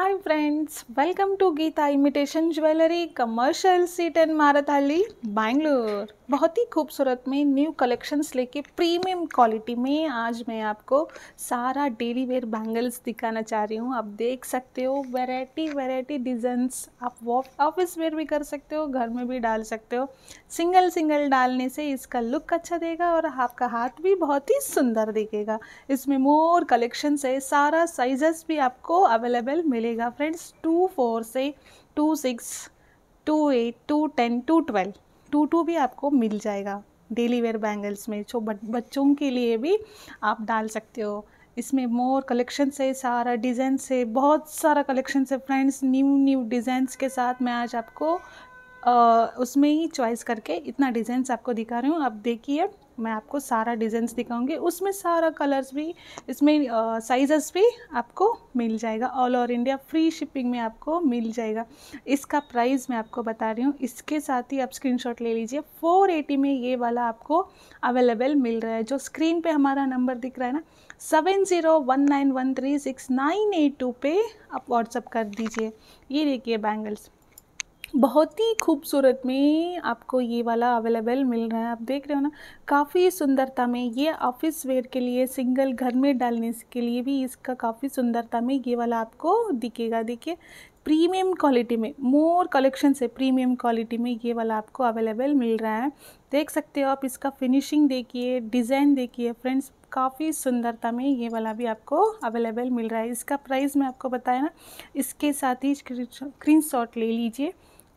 hi friends welcome to Geeta imitation jewellery commercial street and Marathahalli Bangalore बहुत ही खूबसूरत में न्यू कलेक्शंस लेके प्रीमियम क्वालिटी में आज मैं आपको सारा डेली वेयर बैंगल्स दिखाना चाह रही हूँ आप देख सकते हो वैरायटी वैरायटी डिज़ाइंस आप वॉक ऑफिस वेयर भी कर सकते हो घर में भी डाल सकते हो सिंगल सिंगल डालने से इसका लुक अच्छा देगा और आपका हाथ भी बहुत ही सुंदर दिखेगा इसमें मोर कलेक्शंस है सारा साइजेस भी आपको अवेलेबल मिलेगा मिलेगा फ्रेंड्स टू फोर से two six two eight two ten two twelve two two भी आपको मिल जाएगा डेली वेयर बैंगल्स में जो बच्चों के लिए भी आप डाल सकते हो इसमें मोर कलेक्शन से सारा डिज़ाइन से बहुत सारा कलेक्शन से फ्रेंड्स न्यू न्यू डिज़ाइंस के साथ मैं आज आपको उसमें ही चॉइस करके इतना डिज़ाइंस आपको दिखा रही हूँ आप देखिए मैं आपको सारा डिज़ाइंस दिखाऊंगी उसमें सारा कलर्स भी इसमें साइजेस भी आपको मिल जाएगा all over India free shipping में आपको मिल जाएगा इसका प्राइस मैं आपको बता रही हूँ इसके साथ ही आप स्क्रीनशॉट ले लीजिए फोर एटी में ये वाला आपको अवेलेबल मिल रहा है जो स्क्रीन पे हमारा नंबर दिख रहा है ना seven zero one nine one three six nine eight two पे आप व्हाट्सअप कर दीजिए ये देखिए बैंगल्स बहुत ही खूबसूरत में आपको ये वाला अवेलेबल मिल रहा है आप देख रहे हो ना काफ़ी सुंदरता में ये ऑफिस वेयर के लिए सिंगल घर में डालने के लिए भी इसका काफ़ी सुंदरता में ये वाला आपको दिखेगा देखिए प्रीमियम क्वालिटी में मोर कलेक्शन से प्रीमियम क्वालिटी में ये वाला आपको अवेलेबल मिल रहा है देख सकते हो आप इसका फिनिशिंग देखिए डिज़ाइन देखिए फ्रेंड्स काफ़ी सुंदरता में ये वाला भी आपको अवेलेबल मिल रहा है इसका प्राइस मैं आपको बताया ना इसके साथ ही स्क्रीन ले लीजिए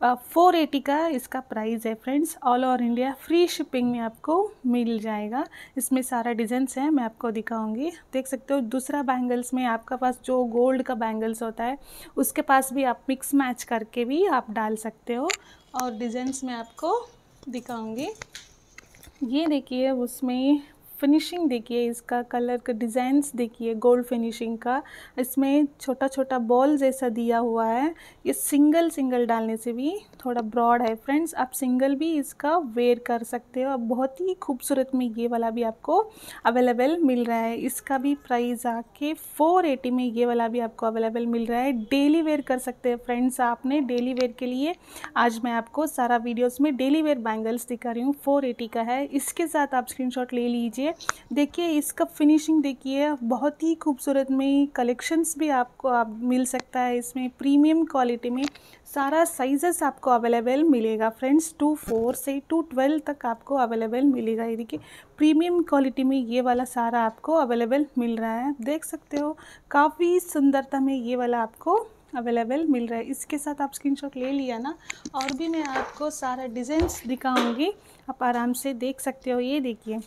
फोर एटी का इसका प्राइस है friends all over India free shipping में आपको मिल जाएगा इसमें सारा डिज़ाइंस है मैं आपको दिखाऊंगी देख सकते हो दूसरा बैंगल्स में आपका पास जो गोल्ड का बैंगल्स होता है उसके पास भी आप मिक्स मैच करके भी आप डाल सकते हो और डिज़ाइंस में आपको दिखाऊंगी ये देखिए उसमें फिनिशिंग देखिए इसका कलर का डिज़ाइंस देखिए गोल्ड फिनिशिंग का इसमें छोटा छोटा बॉल जैसा दिया हुआ है ये सिंगल सिंगल डालने से भी थोड़ा ब्रॉड है फ्रेंड्स आप सिंगल भी इसका वेयर कर सकते हो और बहुत ही खूबसूरत में ये वाला भी आपको अवेलेबल मिल रहा है इसका भी प्राइस आके फोर एटी में ये वाला भी आपको अवेलेबल मिल रहा है डेली वेयर कर सकते हैं फ्रेंड्स आपने डेली वेयर के लिए आज मैं आपको सारा वीडियोज़ में डेली वेयर बैंगल्स दिखा रही हूँ फोर एटी का है इसके साथ आप स्क्रीन ले लीजिए लीजिए देखिए इसका फिनिशिंग देखिए बहुत ही खूबसूरत में कलेक्शंस भी आपको आप मिल सकता है इसमें प्रीमियम क्वालिटी में सारा साइजेस आपको अवेलेबल मिलेगा फ्रेंड्स टू फोर से टू ट्वेल्व तक आपको अवेलेबल मिलेगा ये देखिए प्रीमियम क्वालिटी में ये वाला सारा आपको अवेलेबल मिल रहा है देख सकते हो काफ़ी सुंदरता में ये वाला आपको अवेलेबल मिल रहा है इसके साथ आप स्क्रीनशॉट ले लिया ना और भी मैं आपको सारा डिज़ाइंस दिखाऊंगी आप आराम से देख सकते हो ये देखिए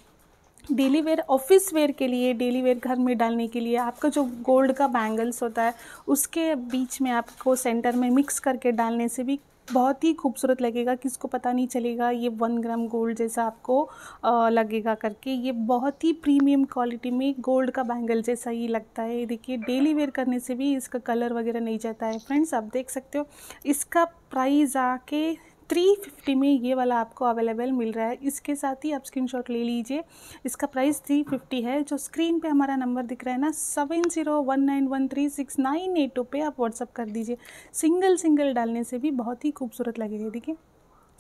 डेली वेयर ऑफिस वेयर के लिए डेली वेयर घर में डालने के लिए आपका जो गोल्ड का बैंगल्स होता है उसके बीच में आपको सेंटर में मिक्स करके डालने से भी बहुत ही खूबसूरत लगेगा किसको पता नहीं चलेगा ये वन ग्राम गोल्ड जैसा आपको आ, लगेगा करके ये बहुत ही प्रीमियम क्वालिटी में गोल्ड का बैंगल जैसा ही लगता है देखिए डेली वेयर करने से भी इसका कलर वगैरह नहीं जाता है फ्रेंड्स आप देख सकते हो इसका प्राइस आके थ्री फिफ्टी में ये वाला आपको अवेलेबल मिल रहा है इसके साथ ही आप स्क्रीनशॉट ले लीजिए इसका प्राइस थ्री फिफ्टी है जो स्क्रीन पे हमारा नंबर दिख रहा है ना seven zero one nine one three six nine eight two पर आप व्हाट्सअप कर दीजिए सिंगल सिंगल डालने से भी बहुत ही खूबसूरत लगेगा देखिए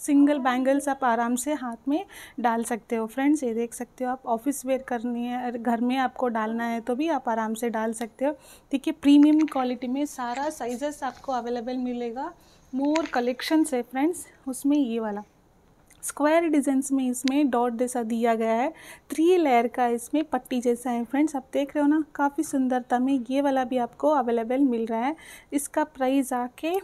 सिंगल बैंगल्स आप आराम से हाथ में डाल सकते हो फ्रेंड्स ये देख सकते हो आप ऑफिस वेयर करनी है घर में आपको डालना है तो भी आप आराम से डाल सकते हो देखिए प्रीमियम क्वालिटी में सारा साइजेस आपको अवेलेबल मिलेगा मोर कलेक्शंस है फ्रेंड्स उसमें ये वाला स्क्वायर डिजाइंस में इसमें डॉट जैसा दिया गया है थ्री लेयर का इसमें पट्टी जैसा है फ्रेंड्स आप देख रहे हो ना काफ़ी सुंदरता में ये वाला भी आपको अवेलेबल मिल रहा है इसका प्राइस आके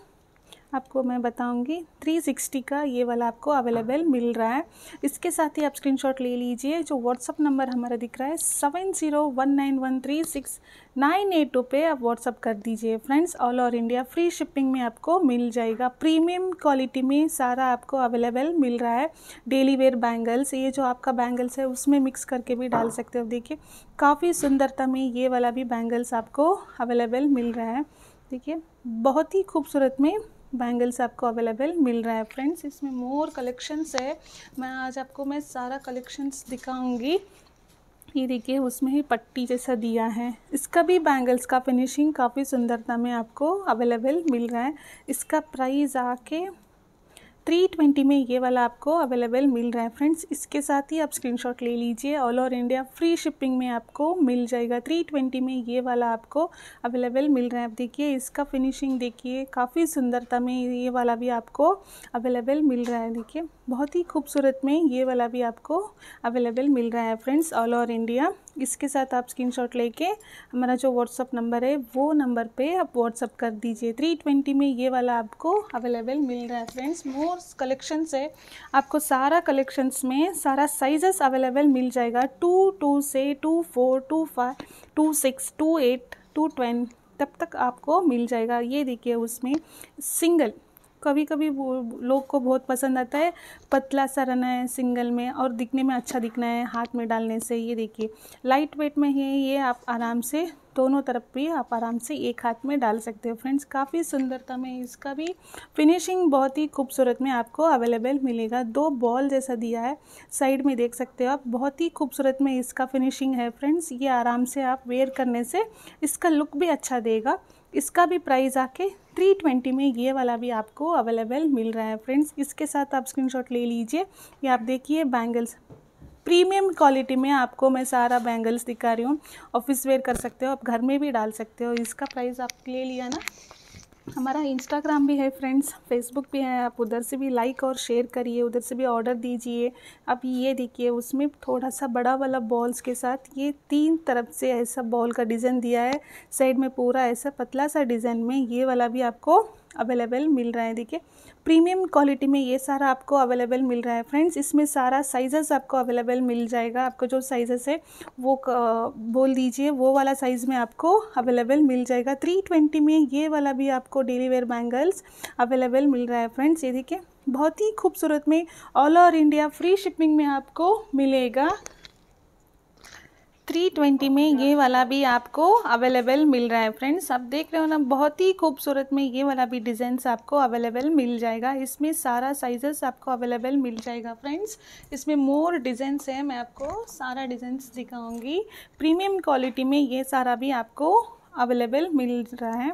आपको मैं बताऊंगी 360 का ये वाला आपको अवेलेबल मिल रहा है इसके साथ ही आप स्क्रीनशॉट ले लीजिए जो व्हाट्सअप नंबर हमारा दिख रहा है seven zero one nine one three six nine eight two पे आप व्हाट्सअप कर दीजिए friends all over India free shipping में आपको मिल जाएगा प्रीमियम क्वालिटी में सारा आपको अवेलेबल मिल रहा है डेली वेयर बैंगल्स ये जो आपका बैंगल्स है उसमें मिक्स करके भी डाल सकते हो देखिए काफ़ी सुंदरता में ये वाला भी बैंगल्स आपको अवेलेबल मिल रहा है देखिए बहुत ही खूबसूरत में बैंगल्स आपको अवेलेबल मिल रहा है फ्रेंड्स इसमें मोर कलेक्शंस है मैं आज आपको मैं सारा कलेक्शंस दिखाऊंगी ये देखिए उसमें ही पट्टी जैसा दिया है इसका भी बैंगल्स का फिनिशिंग काफ़ी सुंदरता में आपको अवेलेबल मिल रहा है इसका प्राइस आके थ्री ट्वेंटी में ये वाला आपको अवेलेबल मिल रहा है फ्रेंड्स इसके साथ ही आप स्क्रीनशॉट ले लीजिए all over India free shipping में आपको मिल जाएगा थ्री ट्वेंटी में ये वाला आपको अवेलेबल मिल रहा है आप देखिए इसका फिनिशिंग देखिए काफ़ी सुंदरता में ये वाला भी आपको अवेलेबल मिल रहा है देखिए बहुत ही खूबसूरत में ये वाला भी आपको अवेलेबल मिल रहा है फ्रेंड्स ऑल ओवर इंडिया इसके साथ आप स्क्रीनशॉट लेके हमारा जो व्हाट्सअप नंबर है वो नंबर पे आप व्हाट्सअप कर दीजिए थ्री ट्वेंटी में ये वाला आपको अवेलेबल मिल रहा है फ्रेंड्स मोर कलेक्शंस है आपको सारा कलेक्शंस में सारा साइजेस अवेलेबल मिल जाएगा टू टू से two four two five two six two eight two twenty तब तक आपको मिल जाएगा ये देखिए उसमें सिंगल कभी कभी लोग को बहुत पसंद आता है पतला सा रहना है सिंगल में और दिखने में अच्छा दिखना है हाथ में डालने से ये देखिए लाइट वेट में है ये आप आराम से दोनों तरफ भी आप आराम से एक हाथ में डाल सकते हो फ्रेंड्स काफ़ी सुंदरता में इसका भी फिनिशिंग बहुत ही खूबसूरत में आपको अवेलेबल मिलेगा दो बॉल जैसा दिया है साइड में देख सकते हो आप बहुत ही खूबसूरत में इसका फिनिशिंग है फ्रेंड्स ये आराम से आप वेयर करने से इसका लुक भी अच्छा देगा इसका भी प्राइस आके 320 में ये वाला भी आपको अवेलेबल मिल रहा है फ्रेंड्स इसके साथ आप स्क्रीनशॉट ले लीजिए ये आप देखिए बैंगल्स प्रीमियम क्वालिटी में आपको मैं सारा बैंगल्स दिखा रही हूँ ऑफिस वेयर कर सकते हो आप घर में भी डाल सकते हो इसका प्राइस आप ले लिया ना हमारा इंस्टाग्राम भी है फ्रेंड्स फेसबुक भी है आप उधर से भी लाइक और शेयर करिए उधर से भी ऑर्डर दीजिए अब ये देखिए उसमें थोड़ा सा बड़ा वाला बॉल्स के साथ ये तीन तरफ से ऐसा बॉल का डिज़ाइन दिया है साइड में पूरा ऐसा पतला सा डिज़ाइन में ये वाला भी आपको अवेलेबल मिल रहा है देखिए प्रीमियम क्वालिटी में ये सारा आपको अवेलेबल मिल रहा है फ्रेंड्स इसमें सारा साइजेस आपको अवेलेबल मिल जाएगा आपको जो साइज़ है वो बोल दीजिए वो वाला साइज़ में आपको अवेलेबल मिल जाएगा थ्री ट्वेंटी में ये वाला भी आपको डेली वेयर बैंगल्स अवेलेबल मिल रहा है फ्रेंड्स ये देखिए बहुत ही खूबसूरत में all over India free shipping में आपको मिलेगा थ्री ट्वेंटी में ये वाला भी आपको अवेलेबल मिल रहा है फ्रेंड्स आप देख रहे हो ना बहुत ही खूबसूरत में ये वाला भी डिज़ाइंस आपको अवेलेबल मिल जाएगा इसमें सारा साइजेस आपको अवेलेबल मिल जाएगा फ्रेंड्स इसमें मोर डिज़ाइंस है मैं आपको सारा डिज़ाइंस दिखाऊंगी प्रीमियम क्वालिटी में ये सारा भी आपको अवेलेबल मिल रहा है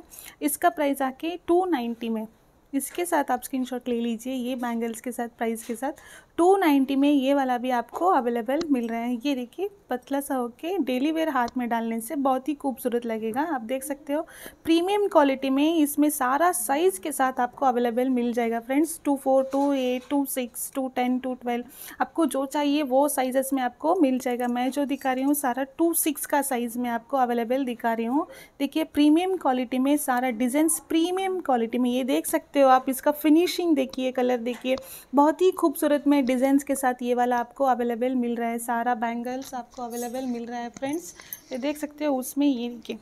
इसका प्राइस आके टू नाइन्टी में इसके साथ आप स्क्रीनशॉट ले लीजिए ये बैंगल्स के साथ प्राइस के साथ टू नाइन्टी में ये वाला भी आपको अवेलेबल मिल रहा है ये देखिए पतला सा होके डेली वेयर हाथ में डालने से बहुत ही खूबसूरत लगेगा आप देख सकते हो प्रीमियम क्वालिटी में इसमें सारा साइज़ के साथ आपको अवेलेबल मिल जाएगा friends two four two eight two six two ten two twelve आपको जो चाहिए वो साइज़ में आपको मिल जाएगा मैं जो दिखा रही हूँ सारा टू सिक्स का साइज़ में आपको अवेलेबल दिखा रही हूँ देखिए प्रीमियम क्वालिटी में सारा डिज़ाइन प्रीमियम क्वालिटी में ये देख सकते सकते हो आप इसका फिनिशिंग देखिए कलर देखिए बहुत ही खूबसूरत में डिज़ाइंस के साथ ये वाला आपको अवेलेबल मिल रहा है सारा बैंगल्स आपको अवेलेबल मिल रहा है फ्रेंड्स ये देख सकते हो उसमें ये देखिए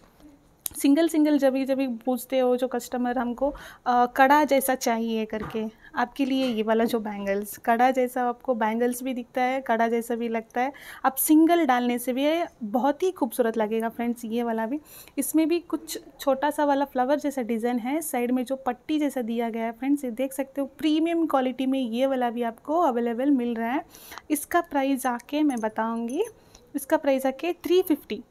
सिंगल सिंगल जब जब भी पूछते हो जो कस्टमर हमको आ, कड़ा जैसा चाहिए करके आपके लिए ये वाला जो बैंगल्स कड़ा जैसा आपको बैंगल्स भी दिखता है कड़ा जैसा भी लगता है आप सिंगल डालने से भी बहुत ही खूबसूरत लगेगा फ्रेंड्स ये वाला भी इसमें भी कुछ छोटा सा वाला फ्लावर जैसा डिज़ाइन है साइड में जो पट्टी जैसा दिया गया है फ्रेंड्स ये देख सकते हो प्रीमियम क्वालिटी में ये वाला भी आपको अवेलेबल मिल रहा है इसका प्राइस आके मैं बताऊँगी इसका प्राइस आके थ्री फिफ्टी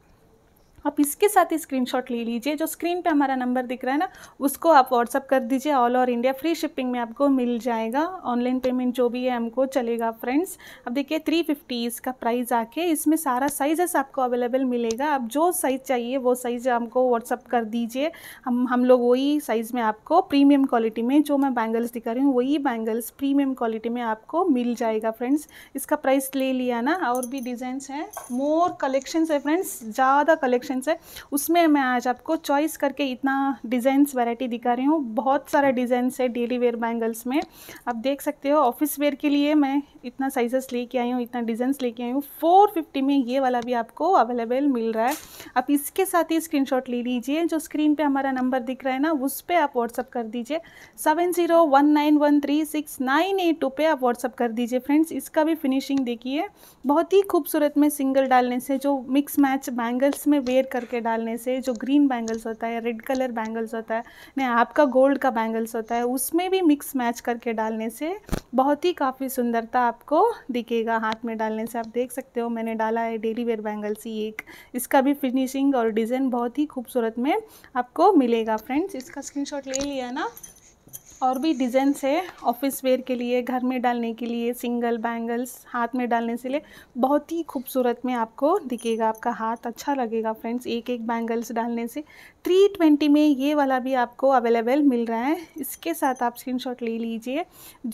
आप इसके साथ ही स्क्रीनशॉट ले लीजिए जो स्क्रीन पे हमारा नंबर दिख रहा है ना उसको आप व्हाट्सअप कर दीजिए all over India free shipping में आपको मिल जाएगा ऑनलाइन पेमेंट जो भी है हमको चलेगा फ्रेंड्स अब देखिए थ्री फिफ्टी इसका प्राइस आके इसमें सारा साइजेस आपको अवेलेबल मिलेगा आप जो साइज़ चाहिए वो साइज़ हमको व्हाट्सअप कर दीजिए हम हम लोग वही साइज़ में आपको प्रीमियम क्वालिटी में जो मैं बैंगल्स दिखा रही हूँ वही बैंगल्स प्रीमियम क्वालिटी में आपको मिल जाएगा फ्रेंड्स इसका प्राइस ले लिया ना और भी डिज़ाइंस हैं मोर कलेक्शंस है फ्रेंड्स ज़्यादा कलेक्शन कलेक्शंस है उसमें मैं आज आपको चॉइस करके इतना डिज़ाइंस वैरायटी दिखा रही हूँ बहुत सारा डिज़ाइंस है डेली वेयर बैंगल्स में आप देख सकते हो ऑफिस वेयर के लिए मैं इतना साइजेस लेके आई हूँ इतना डिज़ाइंस लेके आई हूँ फोर में ये वाला भी आपको अवेलेबल मिल रहा है आप इसके साथ ही स्क्रीन ले लीजिए जो स्क्रीन पर हमारा नंबर दिख रहा है ना उस पर आप व्हाट्सअप कर दीजिए seven zero one nine one three six nine eight two पे आप व्हाट्सअप कर दीजिए फ्रेंड्स इसका भी फिनिशिंग देखिए बहुत ही खूबसूरत में सिंगल डालने से जो मिक्स मैच बैंगल्स में वेयर सेपरेट करके डालने से जो ग्रीन बैंगल्स होता है रेड कलर बैंगल्स होता है नहीं आपका गोल्ड का बैंगल्स होता है उसमें भी मिक्स मैच करके डालने से बहुत ही काफ़ी सुंदरता आपको दिखेगा हाथ में डालने से आप देख सकते हो मैंने डाला है डेली वेयर बैंगल्स ही एक इसका भी फिनिशिंग और डिज़ाइन बहुत ही खूबसूरत में आपको मिलेगा फ्रेंड्स इसका स्क्रीन ले लिया ना और भी डिज़ाइंस है ऑफिस वेयर के लिए घर में डालने के लिए सिंगल बैंगल्स हाथ में डालने से लिए बहुत ही खूबसूरत में आपको दिखेगा आपका हाथ अच्छा लगेगा फ्रेंड्स एक एक बैंगल्स डालने से थ्री ट्वेंटी में ये वाला भी आपको अवेलेबल मिल रहा है इसके साथ आप स्क्रीनशॉट ले लीजिए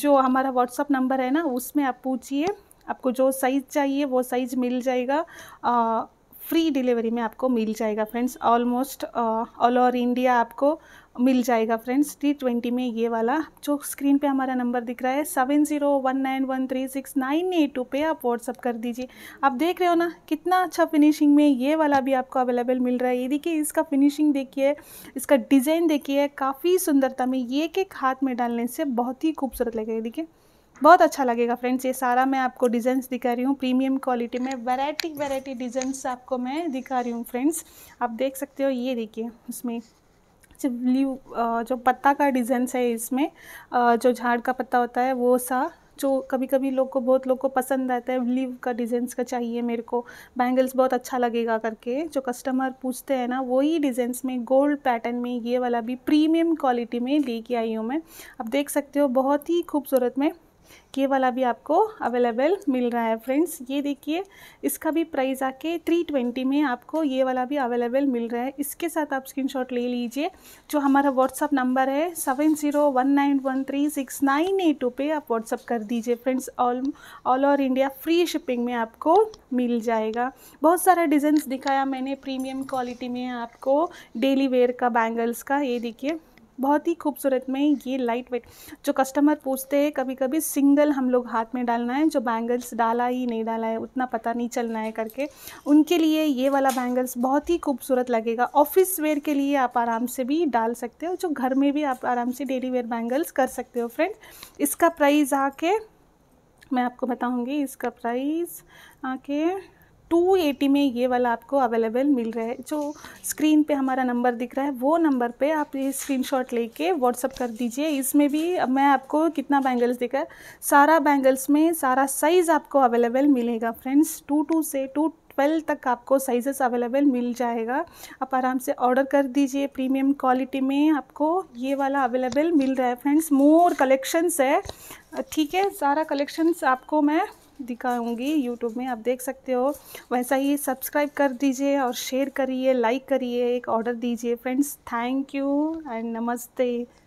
जो हमारा व्हाट्सअप नंबर है ना उसमें आप पूछिए आपको जो साइज़ चाहिए वो साइज़ मिल जाएगा आ, फ्री डिलीवरी में आपको मिल जाएगा friends almost all over India आपको मिल जाएगा फ्रेंड्स टी ट्वेंटी में ये वाला जो स्क्रीन पे हमारा नंबर दिख रहा है seven zero one nine one three six nine eight two पे आप व्हाट्सअप कर दीजिए आप देख रहे हो ना कितना अच्छा फिनिशिंग में ये वाला भी आपको अवेलेबल मिल रहा है ये देखिए इसका फिनिशिंग देखिए इसका डिज़ाइन देखिए काफ़ी सुंदरता में ये एक हाथ में डालने से बहुत ही खूबसूरत लगेगा देखिए बहुत अच्छा लगेगा फ्रेंड्स ये सारा मैं आपको डिज़ाइन दिखा रही हूँ प्रीमियम क्वालिटी में वैरायटी वैरायटी डिज़ाइन आपको मैं दिखा रही हूँ फ्रेंड्स आप देख सकते हो ये देखिए उसमें लीव जो पत्ता का डिज़ाइंस है इसमें जो झाड़ का पत्ता होता है वो सा जो कभी कभी लोग को बहुत लोग को पसंद आता है लीव का डिज़ाइंस का चाहिए मेरे को बैंगल्स बहुत अच्छा लगेगा करके जो कस्टमर पूछते हैं ना वही डिज़ाइंस में गोल्ड पैटर्न में ये वाला भी प्रीमियम क्वालिटी में लेके आई हूँ मैं अब देख सकते हो बहुत ही खूबसूरत में ये वाला भी आपको अवेलेबल मिल रहा है फ्रेंड्स ये देखिए इसका भी प्राइस आके थ्री ट्वेंटी में आपको ये वाला भी अवेलेबल मिल रहा है इसके साथ आप स्क्रीनशॉट ले लीजिए जो हमारा व्हाट्सअप नंबर है seven zero one nine one three six nine eight two पे आप व्हाट्सअप कर दीजिए friends all all over India free shipping में आपको मिल जाएगा बहुत सारा डिजाइन दिखाया मैंने प्रीमियम क्वालिटी में आपको डेली वेयर का बैंगल्स का ये देखिए बहुत ही खूबसूरत में ये लाइट वेट जो कस्टमर पूछते हैं कभी कभी सिंगल हम लोग हाथ में डालना है जो बैंगल्स डाला ही नहीं डाला है उतना पता नहीं चलना है करके उनके लिए ये वाला बैंगल्स बहुत ही खूबसूरत लगेगा ऑफिस वेयर के लिए आप आराम से भी डाल सकते हो जो घर में भी आप आराम से डेली वेयर बैंगल्स कर सकते हो फ्रेंड इसका प्राइस आके मैं आपको बताऊँगी इसका प्राइस आके 280 में ये वाला आपको अवेलेबल मिल रहा है जो स्क्रीन पे हमारा नंबर दिख रहा है वो नंबर पे आप ये स्क्रीनशॉट लेके व्हाट्सअप कर दीजिए इसमें भी मैं आपको कितना बैंगल्स दिख रहा है सारा बैंगल्स में सारा साइज़ आपको अवेलेबल मिलेगा फ्रेंड्स टू टू से टू ट्वेल्व तक आपको साइजेस अवेलेबल मिल जाएगा आप आराम से ऑर्डर कर दीजिए प्रीमियम क्वालिटी में आपको ये वाला अवेलेबल मिल रहा है फ्रेंड्स मोर कलेक्शंस है ठीक है सारा कलेक्शंस आपको मैं दिखाऊंगी यूट्यूब में आप देख सकते हो वैसा ही सब्सक्राइब कर दीजिए और शेयर करिए लाइक करिए एक ऑर्डर दीजिए फ्रेंड्स थैंक यू एंड नमस्ते